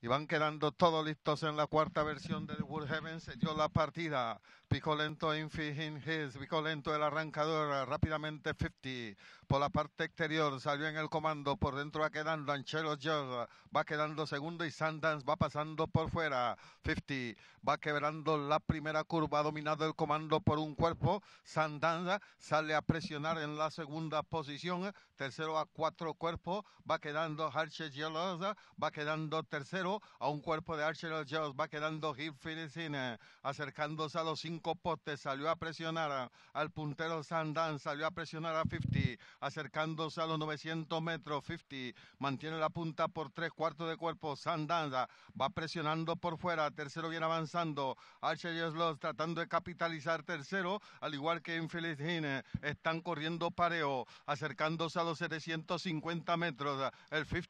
y van quedando todos listos en la cuarta versión de The Heaven, Se dio la partida. Pico lento in His. Pico lento el arrancador. Rápidamente 50. Por la parte exterior salió en el comando. Por dentro va quedando Anchelo George. Va quedando segundo y Sandans va pasando por fuera. 50. Va quebrando la primera curva. Dominado el comando por un cuerpo. Sandans sale a presionar en la segunda posición. Tercero a cuatro cuerpos. Va quedando Harche George. Va quedando tercero a un cuerpo de Archer Jones va quedando Gil Hines, eh, acercándose a los cinco potes salió a presionar al puntero Sandan, salió a presionar a 50, acercándose a los 900 metros, 50 mantiene la punta por tres cuartos de cuerpo, Sandan ah, va presionando por fuera, tercero viene avanzando, Archer Jones tratando de capitalizar tercero, al igual que en Hines eh, están corriendo pareo, acercándose a los 750 metros, ah, el 50,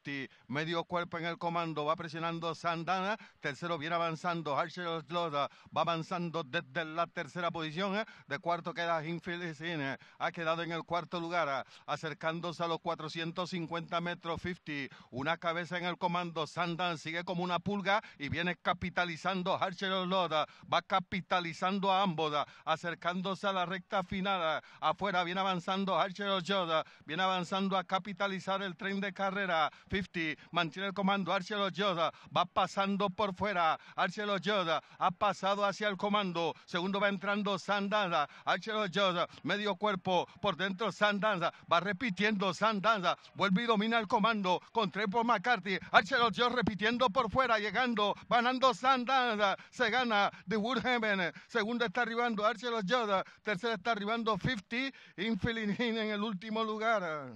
medio cuerpo en el comando, va presionando sandana Tercero viene avanzando Archer Loda Va avanzando desde la tercera posición. ¿eh? De cuarto queda cine Ha quedado en el cuarto lugar. ¿eh? Acercándose a los 450 metros 50. Una cabeza en el comando. Sandan sigue como una pulga y viene capitalizando Archer Loda Va capitalizando a ambos. ¿eh? Acercándose a la recta final. Afuera viene avanzando Archer Loda Viene avanzando a capitalizar el tren de carrera. 50 mantiene el comando Archer Loda va pasando por fuera, Archelo Yoda ha pasado hacia el comando, segundo va entrando Sandanza, Archelo Yoda, medio cuerpo, por dentro Sandanza, va repitiendo Sandanza, vuelve y domina el comando, con tres por McCarthy, Archelo Yoda repitiendo por fuera, llegando, vanando Sandanza, se gana de Heaven, segundo está arribando Archelo Yoda, tercero está arribando 50, Infilin en el último lugar.